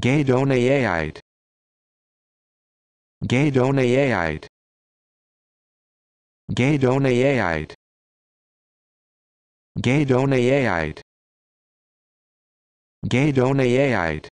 Gadonayaite. Gadonayaite. Gadonayaite. Gadonayaite. Gadonayaite.